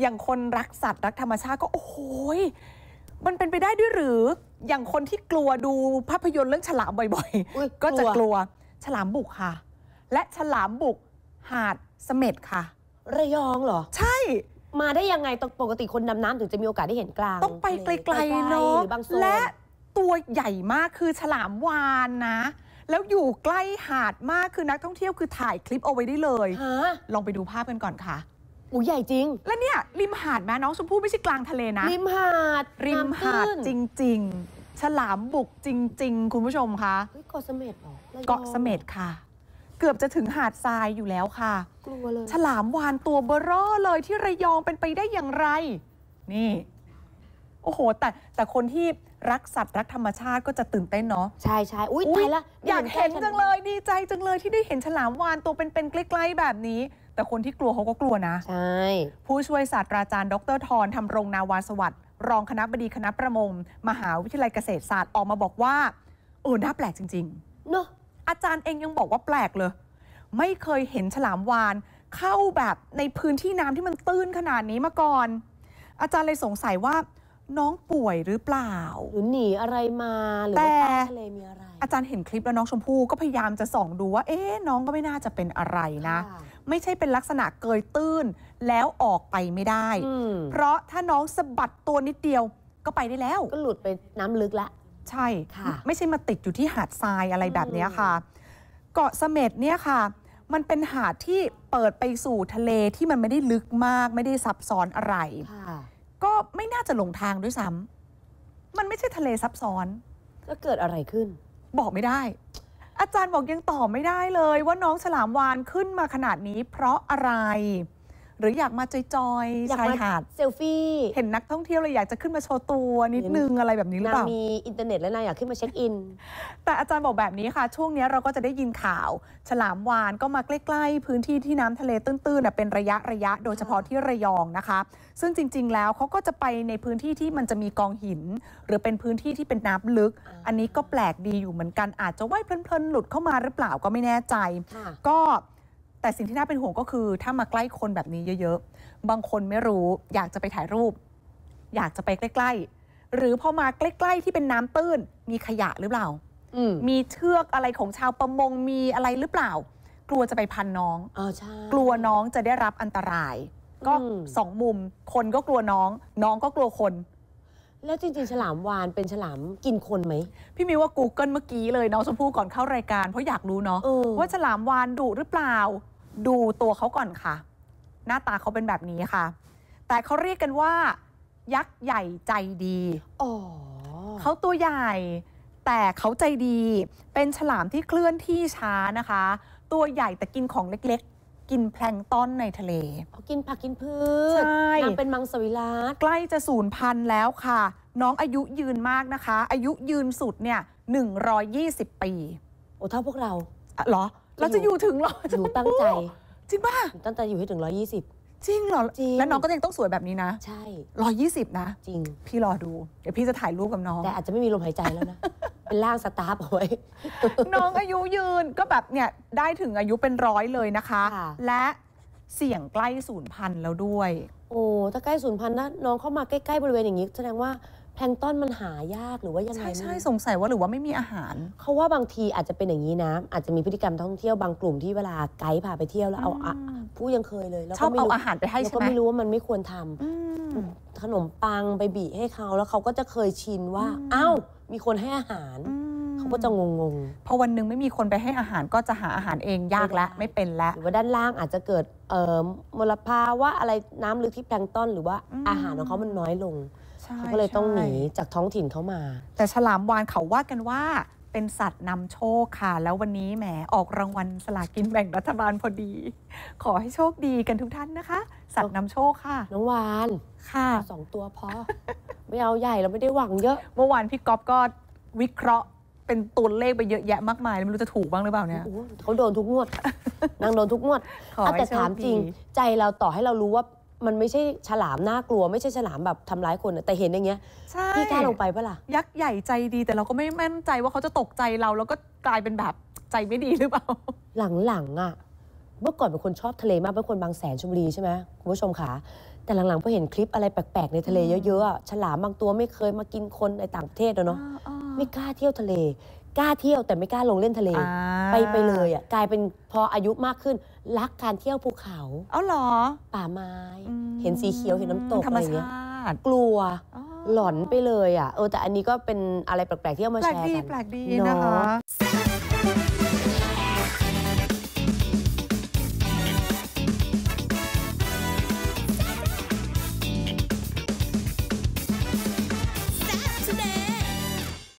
อย่างคนรักสัตว์รักธรรมชาติก็โอ้โหมันเป็นไปได้ด้วยหรือ อย่างคนที่กลัวดูภาพยนตร์เรื่องฉลามบ่อยๆก็จะกลัวฉลามบุกค่ะ และฉลามบุกหาดเสม็ดค่ะ ระยองเหรอ ใช่ มาได้ยังไงปกติคนดำน้ำถึงจะมีโอกาสได้เห็นกลางต้องไปไกลๆเนาะและตัวใหญ่มากคือฉลามวานนะ แล้วอยู่ใกล้หาดมากคือนัก ท่องเที่ยวคือถ่ายคลิปเอาไว้ได้เลยลองไปดูภาพกันก่อนค่ะอู้ใหญ่จริง แล้วเนี่ยริมหาดแม่น้องชมพู่ไม่ใช่กลางทะเลนะ ริมหาดริมหาดจริง ๆ ฉลามบุกจริง ๆ คุณผู้ชมคะเกาะเสม็ดหรอเกาะเสม็ดค่ะ เกือบจะถึงหาดทรายอยู่แล้วค่ะกลัวเลยฉลามวานตัวเบ้รอเลย ที่ระยองเป็นไปได้อย่างไร นี่ โอ้โห แต่แต่คนที่รักสัตว์รักธรรมชาติก็จะตื่นเต้นเนาะใช่ใช่อุ้ยตายละอยากเห็นจังเลยดีใจจังเลยที่ได้เห็นฉลามวานตัวเป็นๆใกล้ๆแบบนี้แต่คนที่กลัวเขาก็กลัวนะ ใช่ ผู้ช่วยศาสตราจารย์ ดรทรทำรงนาวาสวัสดิ์รองคณะบดีคณะประมงมหาวิทยาลัยเกษตรศาสตร์ออกมาบอกว่า เออน่าแปลกจริงๆเนาะอาจารย์เองยังบอกว่าแปลกเลย ไม่เคยเห็นฉลามวานเข้าแบบในพื้นที่น้ำที่มันตื้นขนาดนี้มาก่อน อาจารย์เลยสงสัยว่า น้องป่วยหรือเปล่าหรือหนีอะไรมา หรือว่าตทะเลมีอะไรอาจารย์เห็นคลิปแล้วน้องชมพู่ก็พยายามจะส่องดูว่า เอ๊ะน้องก็ไม่น่าจะเป็นอะไรนะไม่ใช่เป็นลักษณะเกยตื้นแล้วออกไปไม่ได้ เพราะถ้าน้องสะบัดตัวนิดเดียวก็ไปได้แล้ว ก็หลุดไปน้ำลึกละใช่ค่ะ ไม่ใช่มาติดอยู่ที่หาดทรายอะไรแบบนี้ค่ะ เกาะเสม็ดเนี่ยค่ะ มันเป็นหาดที่เปิดไปสู่ทะเลที่มันไม่ได้ลึกมาก ไม่ได้ซับซ้อนอะไรก็ไม่น่าจะหลงทางด้วยซ้ำมันไม่ใช่ทะเลซับซ้อนแล้วเกิดอะไรขึ้น บอกไม่ได้อาจารย์บอกยังตอบไม่ได้เลย ว่าน้องฉลามวานขึ้นมาขนาดนี้เพราะอะไรหรืออยากมาจอยๆชายหาดเซลฟี่ เห็นนักท่องเที่ยวเลยอยากจะขึ้นมาโชว์ตัวนิดนึง อะไรแบบนี้หรือเปล่ามีอินเทอร์เน็ตแล้วนายอยากขึ้นมาเช็คอิน แต่อาจารย์บอกแบบนี้ค่ะ ช่วงนี้เราก็จะได้ยินข่าว ฉลามวานก็มาใกล้ๆ พื้นที่ที่น้ำทะเลตื้นๆเป็นระยะระยะโดยเฉพาะที่ระยองนะคะ ซึ่งจริง ๆ แล้วเขาก็จะไปในพื้นที่ที่มันจะมีกองหิน หรือเป็นพื้นที่ที่เป็นน้ำลึก อันนี้ก็แปลกดีอยู่เหมือนกันอาจจะว่ายเพลิน ๆ หลุดเข้ามาหรือเปล่าก็ไม่แน่ใจ ก็แต่สิ่งที่น่าเป็นห่วงก็คือ ถ้ามาใกล้คนแบบนี้เยอะๆ บางคนไม่รู้ อยากจะไปถ่ายรูป อยากจะไปใกล้ๆ หรือพอมาใกล้ๆ ที่เป็นน้ำตื้น มีขยะหรือเปล่ามีเชือกอะไรของชาวประมงมีอะไรหรือเปล่า กลัวจะไปพันน้องกลัวน้องจะได้รับอันตราย ก็สองมุม คนก็กลัวน้อง น้องก็กลัวคนแล้วจริงๆฉลามวานเป็นฉลามกินคนไหม พี่มิวว่า Google เมื่อกี้เลยน้องชมพู่ก่อนเข้ารายการเพราะอยากรู้เนาะว่าฉลามวานดุหรือเปล่า ดูตัวเขาก่อนค่ะ หน้าตาเขาเป็นแบบนี้ค่ะ แต่เขาเรียกกันว่า ยักษ์ใหญ่ใจดีอเขาตัวใหญ่ แต่เขาใจดี เป็นฉลามที่เคลื่อนที่ช้านะคะ ตัวใหญ่แต่กินของเล็กกินแพลงต้อนในทะเลเขากินผักกินพืชใช่นางเป็นมังสวิรัตใกล้จะสูญพันธุ์แล้วค่ะ น้องอายุยืนมากนะคะ อายุยืนสุดเนี่ย120 ปี โอ้เท่าพวกเราอะเหรอ เราจะอยู่ถึงเหรอ อยู่ตั้งใจ จริงป่ะตั้งใจอยู่ให้ถึง 120จริงเหรอจริง แล้วน้องก็ยังต้องสวยแบบนี้นะ ใช่ 120 นะ จริง พี่รอดู เดี๋ยวพี่จะถ่ายรูปกับน้อง แต่อาจจะไม่มีลมหายใจแล้วนะเป็นล่างสตาร์ทเอาไว้น้องอายุยืนก็แบบเนี่ยได้ถึงอายุเป็นร้อยเลยนะคะะและเสี่ยงใกล้ศูนย์พันแล้วด้วย โอ้ถ้าใกล้ศูนย์พันนะน้องเข้ามาใกล้ๆบริเวณอย่างนี้ แสดงว่าแพลงต้อนมันหายากหรือว่ายังไงใช่ใช่สงสัยว่าหรือว่าไม่มีอาหาร เขาว่าบางทีอาจจะเป็นอย่างนี้นะ อาจจะมีพฤติกรรมท่องเที่ยวบางกลุ่มที่เวลาไกด์พาไปเที่ยวแล้วเอาอผู้ยังเคยเลยแล้วชก็อบไม่เอารู้อาหารไปให้แล้วใช่ก็ไหมไม่รู้ว่ามันไม่ควรทำาขนมปัง ไปบีให้เขาแล้วเขาก็จะเคยชินว่าอ้าวมีคนให้อาหารเขาก็จะงงๆพอวันหนึ่งไม่มีคนไปให้อาหารก็จะหาอาหารเองยากแล้วไม่เป็นแล้วหรือว่าด้านล่างอาจจะเกิดมลภาวะอะไรน้ำลึกที่แพลงต้นหรือว่าอาหารของเขามันน้อยลงเขาก็เลยต้องหนีจากท้องถิ่นเขามา แต่ฉลามวานเขาว่ากันว่าเป็นสัตว์นำโชคค่ะ แล้ววันนี้แหมออกรางวัลสลากินแบ่งรัฐบาลพอดี ขอให้โชคดีกันทุกท่านนะคะสัตว์นำโชคค่ะ น้องวานค่ะสองตัวพอไม่เอาใหญ่เราไม่ได้หวังเยอะ เมื่อวานพี่ก๊อฟก็วิเคราะห์ เป็นตัวเลขไปเยอะแยะมากมายไม่รู้จะถูกบ้างหรือเปล่าเนี่ยเขาโดนทุกงวดนางโดนทุกงวดแต่ถามจริง ใจเราต่อให้เรารู้ว่ามันไม่ใช่ฉลามน่ากลัว ไม่ใช่ฉลามแบบทำร้ายคนแต่เห็นอย่างเงี้ยพี่กล้าลงไปปะล่ะยักษ์ใหญ่ใจดี แต่เราก็ไม่ม่นใจว่าเขาจะตกใจเราแล้วก็กลายเป็นแบบใจไม่ดีหรือเปล่าหลังๆอะเมื่อก่อนเป็นคนชอบทะเลมากเป็นคนบางแสนชลบุรีใช่ไหมคุณผู้ชมคะแต่หลังๆพอเห็นคลิปอะไรแปลกๆในทะเลเยอะๆฉลามบางตัวไม่เคยมากินคนในต่างประเทศเนาะไม่กล้าเที่ยวทะเลกล้าเที่ยวแต่ไม่กล้าลงเล่นทะเล ไปไปเลยอ่ะกลายเป็นพออายุมากขึ้นรักการเที่ยวภูเขา เอ้าหรอ ป่าไม้ เห็นสีเขียวเห็นน้ำตกอะไรเงี้ยกลัวหลอนไปเลยอ่ะเออแต่อันนี้ก็เป็นอะไรแปลกๆ ที่เอามาแชร์กันแปลกดีแปลกดี นะคะ